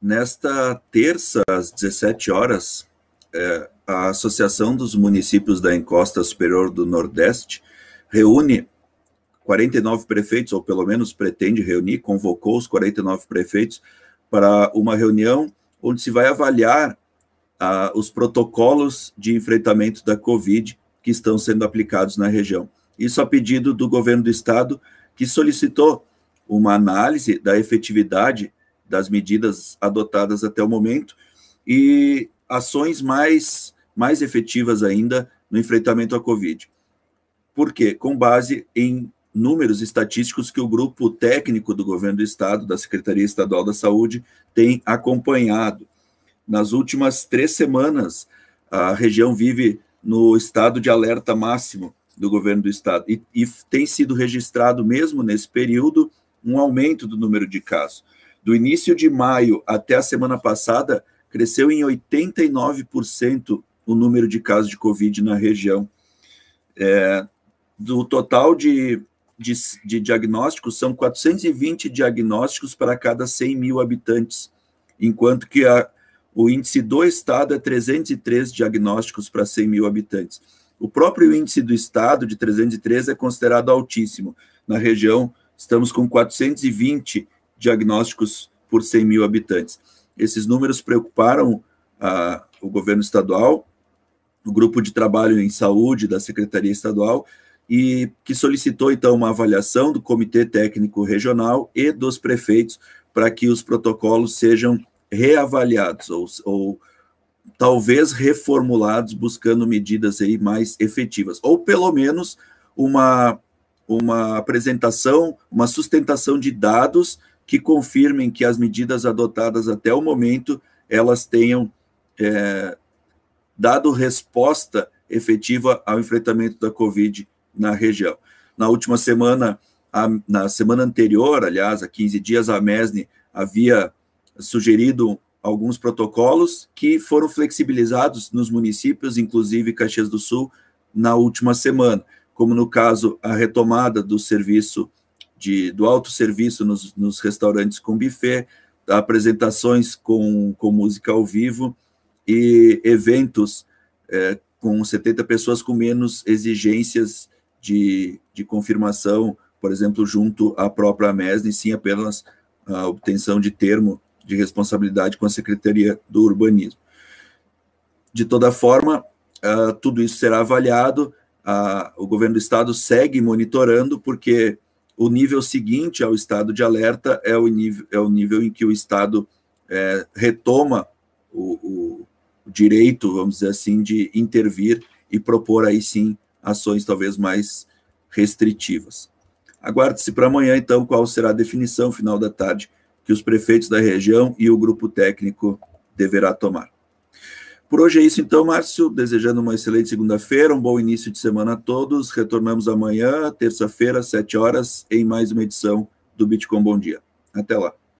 Nesta terça, às 17 horas, é, a Associação dos Municípios da Encosta Superior do Nordeste reúne 49 prefeitos, ou pelo menos pretende reunir, convocou os 49 prefeitos para uma reunião onde se vai avaliar ah, os protocolos de enfrentamento da Covid que estão sendo aplicados na região. Isso a pedido do governo do estado, que solicitou uma análise da efetividade das medidas adotadas até o momento e ações mais, mais efetivas ainda no enfrentamento à Covid. Por quê? Com base em números estatísticos que o grupo técnico do governo do estado, da Secretaria Estadual da Saúde, tem acompanhado. Nas últimas três semanas, a região vive no estado de alerta máximo do governo do estado e, e tem sido registrado, mesmo nesse período, um aumento do número de casos do início de maio até a semana passada, cresceu em 89% o número de casos de Covid na região. É, do total de, de, de, diagnósticos, são 420 diagnósticos para cada 100 mil habitantes, enquanto que a, o índice do Estado é 303 diagnósticos para 100 mil habitantes. O próprio índice do Estado, de 303, é considerado altíssimo. Na região, estamos com 420 diagnósticos por 100 mil habitantes. Esses números preocuparam ah, o governo estadual, o grupo de trabalho em saúde da Secretaria Estadual, e que solicitou então uma avaliação do Comitê Técnico Regional e dos prefeitos para que os protocolos sejam reavaliados ou, ou talvez reformulados, buscando medidas aí mais efetivas, ou pelo menos uma, uma apresentação, uma sustentação de dados que confirmem que as medidas adotadas até o momento elas tenham é, dado resposta efetiva ao enfrentamento da Covid na região. Na última semana, a, na semana anterior, aliás, há 15 dias, a MESNE havia sugerido alguns protocolos que foram flexibilizados nos municípios, inclusive Caxias do Sul, na última semana, como no caso a retomada do serviço de, do autosserviço nos, nos restaurantes com buffet, apresentações com, com música ao vivo e eventos é, com 70 pessoas com menos exigências de, de confirmação, por exemplo, junto à própria e sim apenas a obtenção de termo de responsabilidade com a Secretaria do Urbanismo. De toda forma, uh, tudo isso será avaliado, uh, o governo do Estado segue monitorando, porque o nível seguinte ao estado de alerta é o nível, é o nível em que o Estado é, retoma o, o direito, vamos dizer assim, de intervir e propor aí sim ações talvez mais restritivas. Aguarde-se para amanhã, então, qual será a definição final da tarde que os prefeitos da região e o grupo técnico deverá tomar. Por hoje é isso, então, Márcio. Desejando uma excelente segunda-feira, um bom início de semana a todos. Retornamos amanhã, terça-feira, às 7 horas, em mais uma edição do Bitcoin Bom Dia. Até lá.